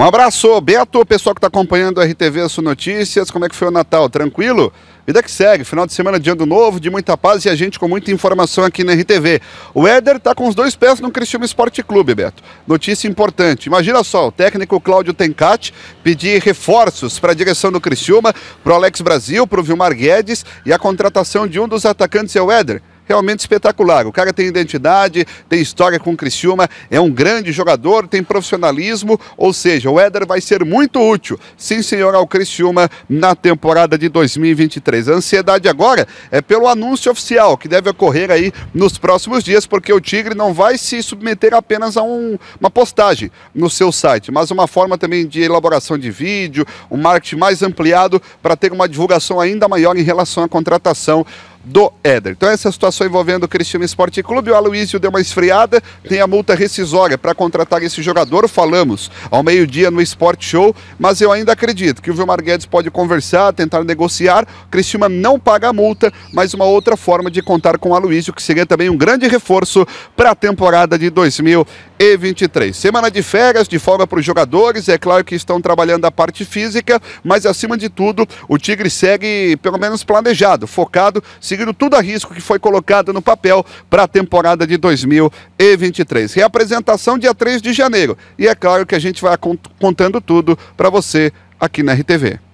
Um abraço, Beto, pessoal que está acompanhando a RTV Sul Notícias. Como é que foi o Natal? Tranquilo? Vida que segue, final de semana de ano novo, de muita paz e a gente com muita informação aqui na RTV. O Éder está com os dois pés no Cristiano Esporte Clube, Beto. Notícia importante. Imagina só, o técnico Cláudio Tencati pedir reforços para a direção do Criciúma, para o Alex Brasil, para o Vilmar Guedes e a contratação de um dos atacantes é o Éder realmente espetacular. O cara tem identidade, tem história com o Criciúma, é um grande jogador, tem profissionalismo, ou seja, o Éder vai ser muito útil, sim senhor, ao Criciúma na temporada de 2023. A ansiedade agora é pelo anúncio oficial, que deve ocorrer aí nos próximos dias, porque o Tigre não vai se submeter apenas a um, uma postagem no seu site, mas uma forma também de elaboração de vídeo, um marketing mais ampliado para ter uma divulgação ainda maior em relação à contratação do Éder. Então essa é situação envolvendo o Criciúma Esporte Clube. O Aloysio deu uma esfriada, tem a multa rescisória para contratar esse jogador. Falamos ao meio-dia no Sport Show, mas eu ainda acredito que o Vilmar Guedes pode conversar, tentar negociar. O não paga a multa, mas uma outra forma de contar com o Aloysio, que seria também um grande reforço para a temporada de 2023. Semana de férias, de folga para os jogadores. É claro que estão trabalhando a parte física, mas acima de tudo, o Tigre segue pelo menos planejado, focado, seguindo tudo a risco que foi colocado no papel para a temporada de 2023. Reapresentação dia 3 de janeiro. E é claro que a gente vai contando tudo para você aqui na RTV.